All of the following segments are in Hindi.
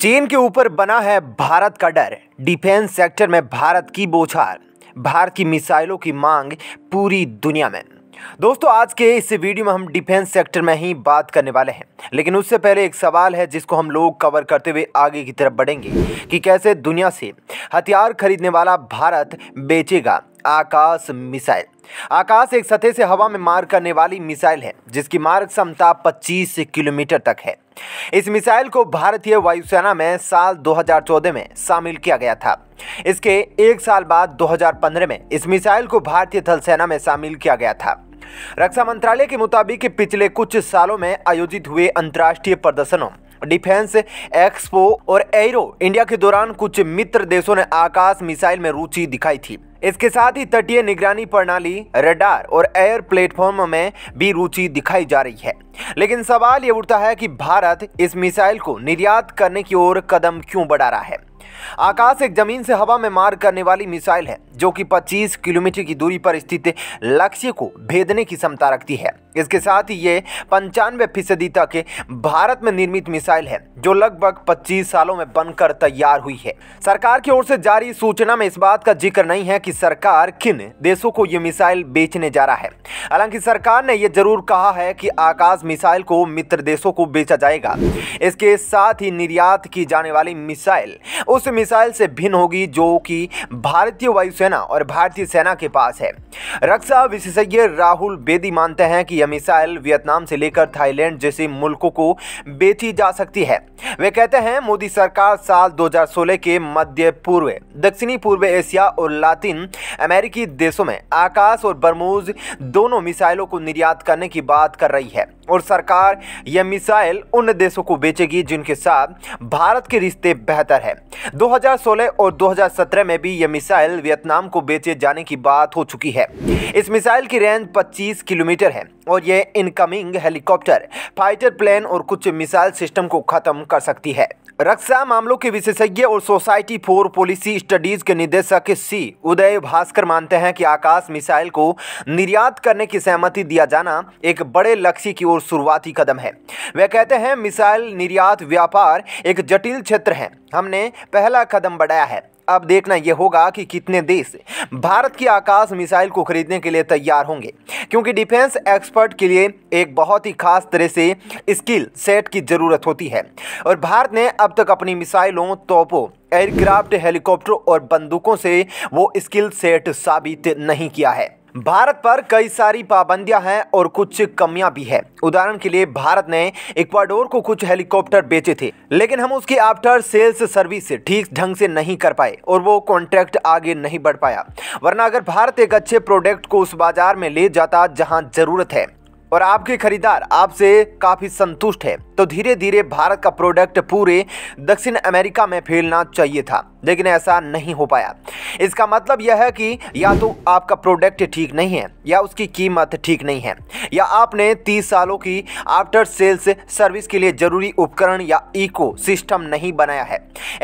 चीन के ऊपर बना है भारत का डर डिफेंस सेक्टर में भारत की बोछार भारत की मिसाइलों की मांग पूरी दुनिया में दोस्तों आज के इस वीडियो में हम डिफेंस सेक्टर में ही बात करने वाले हैं लेकिन उससे पहले एक सवाल है जिसको हम लोग कवर करते हुए आगे की तरफ बढ़ेंगे कि कैसे दुनिया से हथियार खरीदने वाला भारत बेचेगा आकाश मिसाइल आकाश एक सतह से हवा में मार करने वाली मिसाइल है जिसकी मार्ग क्षमता 25 किलोमीटर तक है इस मिसाइल को भारतीय वायुसेना में साल 2014 में शामिल किया गया था इसके एक साल बाद 2015 में इस मिसाइल को भारतीय थल सेना में शामिल किया गया था रक्षा मंत्रालय के मुताबिक पिछले कुछ सालों में आयोजित हुए अंतर्राष्ट्रीय प्रदर्शनों डिफेंस एक्सपो और एरो इंडिया के दौरान कुछ मित्र देशों ने आकाश मिसाइल में रुचि दिखाई थी इसके साथ ही तटीय निगरानी प्रणाली रडार और एयर प्लेटफॉर्म में भी रुचि दिखाई जा रही है लेकिन सवाल ये उठता है कि भारत इस मिसाइल को निर्यात करने की ओर कदम क्यों बढ़ा रहा है आकाश एक जमीन से हवा में मार करने वाली मिसाइल है जो कि 25 किलोमीटर की दूरी पर स्थित लक्ष्य को भेदने की क्षमता रखती है इसके साथ ही ये पंचानवे फीसदी तक भारत में निर्मित मिसाइल है जो लगभग 25 सालों में बनकर तैयार हुई है सरकार की ओर से जारी सूचना में इस बात का जिक्र नहीं है कि की सरकार किन देशों को ये मिसाइल बेचने जा रहा है हालांकि सरकार ने यह जरूर कहा है कि आकाश मिसाइल को मित्र देशों को बेचा जाएगा इसके साथ ही निर्यात की जाने वाली मिसाइल उस मिसाइल से भिन्न होगी जो कि भारतीय वायुसेना और भारतीय सेना के पास है रक्षा विशेषज्ञ राहुल बेदी मानते हैं कि यह मिसाइल वियतनाम से लेकर थाईलैंड जैसे मुल्कों को बेची जा सकती है वे कहते हैं मोदी सरकार साल 2016 के मध्य पूर्व दक्षिणी पूर्व एशिया और लातिन अमेरिकी देशों में आकाश और बरमूज दोनों मिसाइलों को निर्यात करने की बात कर रही है और सरकार यह मिसाइल उन देशों को बेचेगी जिनके साथ भारत के रिश्ते बेहतर है 2016 और 2017 में भी यह मिसाइल वियतनाम को बेचे जाने की बात हो चुकी है इस मिसाइल की रेंज 25 किलोमीटर है और यह इनकमिंग हेलीकॉप्टर फाइटर प्लेन और कुछ मिसाइल सिस्टम को खत्म कर सकती है रक्षा मामलों के विशेषज्ञ और सोसाइटी फॉर पॉलिसी स्टडीज के निदेशक सी उदय भास्कर मानते हैं कि आकाश मिसाइल को निर्यात करने की सहमति दिया जाना एक बड़े लक्ष्य की ओर शुरुआती कदम है वे कहते हैं मिसाइल निर्यात व्यापार एक जटिल क्षेत्र है हमने पहला कदम बढ़ाया है अब देखना यह होगा कि कितने देश भारत की आकाश मिसाइल को खरीदने के लिए तैयार होंगे क्योंकि डिफेंस एक्सपर्ट के लिए एक बहुत ही खास तरह से स्किल सेट की ज़रूरत होती है और भारत ने अब तक अपनी मिसाइलों तोपों एयरक्राफ्ट हेलीकॉप्टरों और बंदूकों से वो स्किल सेट साबित नहीं किया है भारत पर कई सारी पाबंदियां हैं और कुछ कमियां भी है उदाहरण के लिए भारत ने इक्वाडोर को कुछ हेलीकॉप्टर बेचे थे लेकिन हम उसकी आफ्टर सेल्स सर्विस ठीक ढंग से नहीं कर पाए और वो कॉन्ट्रैक्ट आगे नहीं बढ़ पाया वरना अगर भारत एक अच्छे प्रोडक्ट को उस बाजार में ले जाता जहाँ जरूरत है और आपके खरीदार आपसे काफ़ी संतुष्ट है तो धीरे धीरे भारत का प्रोडक्ट पूरे दक्षिण अमेरिका में फैलना चाहिए था लेकिन ऐसा नहीं हो पाया इसका मतलब यह है कि या तो आपका प्रोडक्ट ठीक नहीं है या उसकी कीमत ठीक नहीं है या आपने 30 सालों की आफ्टर सेल्स सर्विस के लिए ज़रूरी उपकरण या इको सिस्टम नहीं बनाया है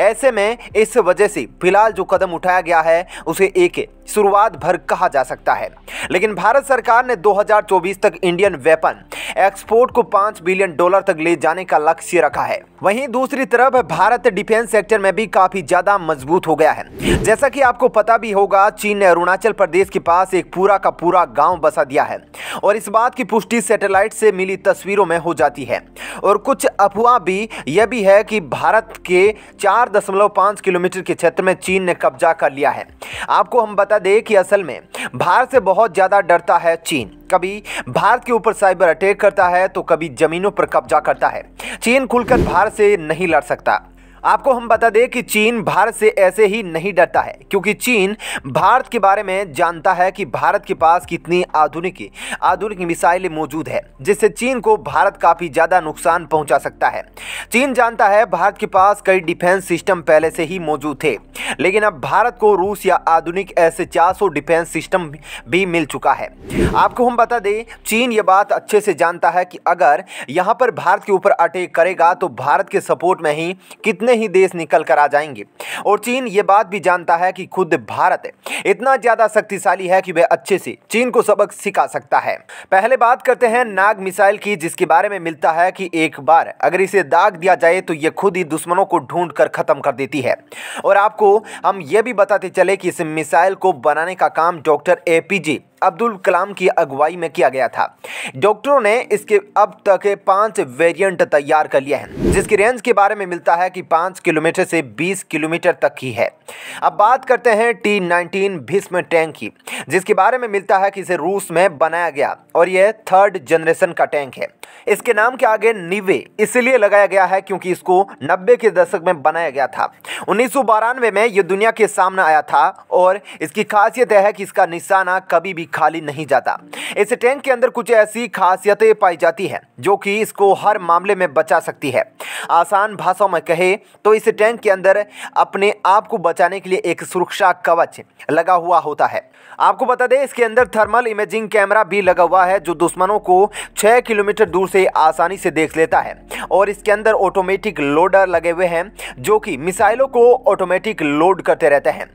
ऐसे में इस वजह से फिलहाल जो कदम उठाया गया है उसे एक शुरुआत भर कहा जा सकता है लेकिन भारत सरकार ने 2024 तक इंडियन वेपन एक्सपोर्ट को पांच बिलियन डॉलर तक ले जाने का लक्ष्य रखा है वहीं दूसरी तरफ भारत डिफेंस सेक्टर में भी काफ़ी ज़्यादा मजबूत हो गया है जैसा कि आपको पता भी होगा चीन ने अरुणाचल प्रदेश के पास एक पूरा का पूरा गांव बसा दिया है और इस बात की पुष्टि सैटेलाइट से मिली तस्वीरों में हो जाती है और कुछ अफवाह भी यह भी है कि भारत के चार किलोमीटर के क्षेत्र में चीन ने कब्जा कर लिया है आपको हम बता दें कि असल में भारत से बहुत ज़्यादा डरता है चीन कभी भारत के ऊपर साइबर अटैक करता है तो कभी जमीनों पर कब्जा करता है चीन खुलकर भारत से नहीं लड़ सकता आपको हम बता दें कि चीन भारत से ऐसे ही नहीं डरता है क्योंकि चीन भारत के बारे में जानता है कि भारत के पास कितनी आधुनिक आधुनिक मिसाइलें मौजूद है जिससे चीन को भारत काफ़ी ज़्यादा नुकसान पहुंचा सकता है चीन जानता है भारत के पास कई डिफेंस सिस्टम पहले से ही मौजूद थे लेकिन अब भारत को रूस या आधुनिक ऐसे चार डिफेंस सिस्टम भी मिल चुका है आपको हम बता दें चीन ये बात अच्छे से जानता है कि अगर यहाँ पर भारत के ऊपर अटैक करेगा तो भारत के सपोर्ट में ही कितने कितने ही देश निकल कर आ जाएंगे और चीन ये बात भी जानता है कि खुद भारत इतना ज़्यादा शक्तिशाली है कि वह अच्छे से चीन को सबक सिखा सकता है पहले बात करते हैं नाग मिसाइल की जिसके बारे में मिलता है कि एक बार अगर इसे दाग दिया जाए तो यह खुद ही दुश्मनों को ढूंढ कर ख़त्म कर देती है और आपको हम यह भी बताते चले कि इस मिसाइल को बनाने का काम डॉक्टर ए अब्दुल कलाम की अगुवाई में किया गया था डॉक्टरों ने इसके अब तक पाँच वेरिएंट तैयार कर लिए हैं जिसकी रेंज के बारे में मिलता है कि पाँच किलोमीटर से बीस किलोमीटर तक की है अब बात करते हैं टी नाइनटीन भीष्म टैंक की जिसके बारे में मिलता है कि इसे रूस में बनाया गया और यह थर्ड जनरेशन का टैंक है इसके नाम के आगे निवे इसलिए लगाया गया है क्योंकि इसको नब्बे के दशक में बनाया गया था उन्नीस में यह दुनिया के सामने आया था और इसकी खासियत है कि इसका निशाना कभी भी खाली नहीं जाता इस टैंक के अंदर कुछ ऐसी खासियतें पाई जाती हैं जो कि इसको हर मामले में बचा सकती है आसान भाषाओं में कहे तो इस टैंक के अंदर अपने आप को बचाने के लिए एक सुरक्षा कवच लगा हुआ होता है आपको बता दें इसके अंदर थर्मल इमेजिंग कैमरा भी लगा हुआ है जो दुश्मनों को छः किलोमीटर दूर से आसानी से देख लेता है और इसके अंदर ऑटोमेटिक लोडर लगे हुए हैं जो कि मिसाइलों को ऑटोमेटिक लोड करते रहते हैं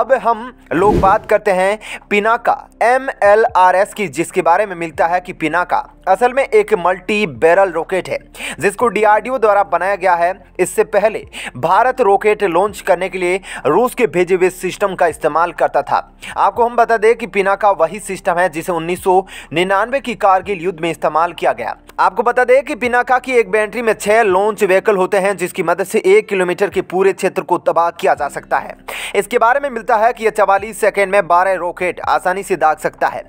अब हम लोग बात करते हैं Pinaka M M L R S की जिसके बारे में मिलता है कि पिनाका असल में एक मल्टी बैरल रॉकेट है जिसको डीआरडीओ द्वारा बनाया गया है इससे पहले भारत रॉकेट लॉन्च करने के लिए रूस के भेजे हुए सिस्टम का इस्तेमाल करता था आपको हम बता दें कि पिनाका वही सिस्टम है जिसे 1999 की कारगिल युद्ध में इस्तेमाल किया गया आपको बता दें कि पिनाका की एक बैटरी में छह लॉन्च व्हीकल होते हैं जिसकी मदद से एक किलोमीटर के पूरे क्षेत्र को तबाह किया जा सकता है इसके बारे में मिलता है कि यह चवालीस सेकेंड में बारह रॉकेट आसानी से दाग सकता सकता है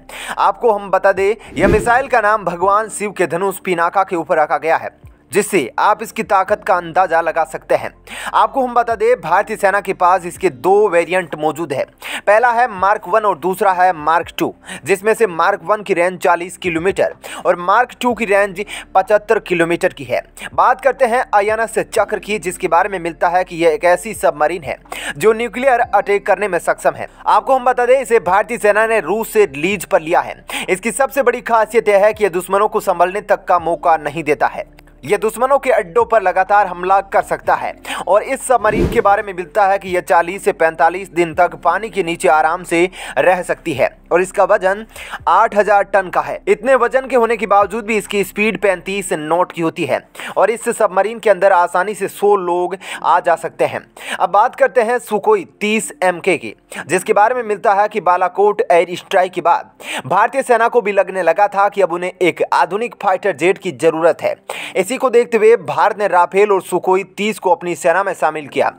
आपको हम बता दें यह मिसाइल का नाम भगवान शिव के धनुष पिनाका के ऊपर रखा गया है जिससे आप इसकी ताकत का अंदाजा लगा सकते हैं आपको हम बता दें भारतीय सेना के पास इसके दो वेरिएंट मौजूद है पहला है मार्क वन और दूसरा है मार्क टू जिसमें से मार्क वन की रेंज 40 किलोमीटर और मार्क टू की रेंज 75 किलोमीटर की है बात करते हैं अयानस चक्र की जिसके बारे में मिलता है कि यह एक ऐसी सबमरीन है जो न्यूक्लियर अटैक करने में सक्षम है आपको हम बता दें इसे भारतीय सेना ने रूस से लीज पर लिया है इसकी सबसे बड़ी खासियत यह है कि यह दुश्मनों को संभलने तक का मौका नहीं देता है ये दुश्मनों के अड्डों पर लगातार हमला कर सकता है और इस सबमरीन के बारे में मिलता है कि यह 40 से 45 दिन तक पानी के नीचे आराम से रह सकती है और इसका वजन 8000 टन का है इतने वजन के होने के बावजूद भी इसकी स्पीड 35 नोट की होती है और इस सबमरीन के अंदर आसानी से 100 लोग आ जा सकते हैं अब बात करते हैं सुकोई तीस एम की जिसके बारे में मिलता है कि बालाकोट एयर स्ट्राइक के बाद भारतीय सेना को भी लगने लगा था कि अब उन्हें एक आधुनिक फाइटर जेट की जरूरत है इस इसी को देखते हुए भारत ने राफेल और सुखोई तीस को अपनी सेना में शामिल किया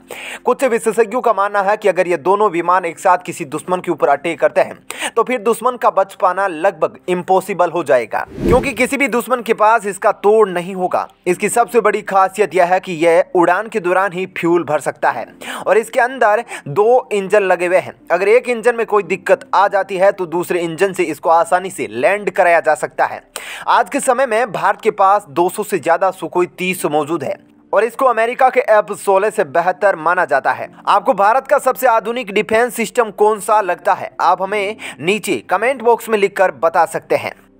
कुछ विशेषज्ञों का मानना है कि अगर ये दोनों विमान एक साथ किसी दुश्मन के ऊपर अटैक करते हैं तो फिर दुश्मन का बच पाना लगभग इम्पोसिबल हो जाएगा क्योंकि किसी भी दुश्मन के पास इसका तोड़ नहीं होगा इसकी सबसे बड़ी खासियत यह है कि यह उड़ान के दौरान ही फ्यूल भर सकता है और इसके अंदर दो इंजन लगे हुए हैं अगर एक इंजन में कोई दिक्कत आ जाती है तो दूसरे इंजन से इसको आसानी से लैंड कराया जा सकता है आज के समय में भारत के पास 200 से ज्यादा ज़्यादा सुखोई तीस मौजूद है और इसको अमेरिका के एफ सोलह से बेहतर माना जाता है आपको भारत का सबसे आधुनिक डिफेंस सिस्टम कौन सा लगता है आप हमें नीचे कमेंट बॉक्स में लिखकर बता सकते हैं